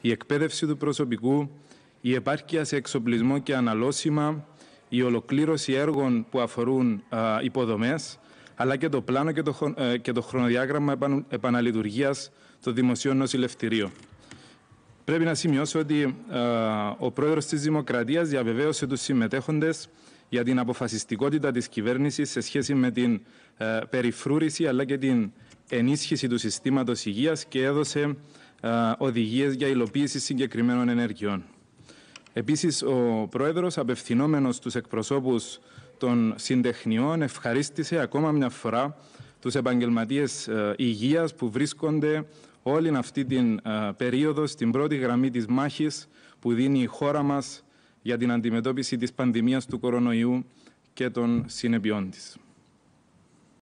η εκπαίδευση του προσωπικού, η επάρκεια σε εξοπλισμό και αναλώσιμα, η ολοκλήρωση έργων που αφορούν α, υποδομές, αλλά και το πλάνο και το, ε, χρονοδιάγραμμα επαν, επαναλειτουργίας των δημοσίων νοσηλευτηρίων. Πρέπει να σημειώσω ότι ο πρόεδρος της Δημοκρατίας διαβεβαίωσε τους συμμετέχοντες για την αποφασιστικότητα της κυβέρνησης σε σχέση με την ε, περιφρούρηση αλλά και την ενίσχυση του συστήματος υγείας και έδωσε ε, οδηγίες για υλοποίηση συγκεκριμένων ενεργειών. Επίσης, ο Πρόεδρος, απευθυνόμενος τους εκπροσώπους των συντεχνιών, ευχαρίστησε ακόμα μια φορά τους επαγγελματίες ε, υγείας που βρίσκονται όλη αυτή την ε, περίοδο στην πρώτη γραμμή της μάχης που δίνει η χώρα μας για την αντιμετώπιση της πανδημίας του κορονοϊού και των συνεπειών της.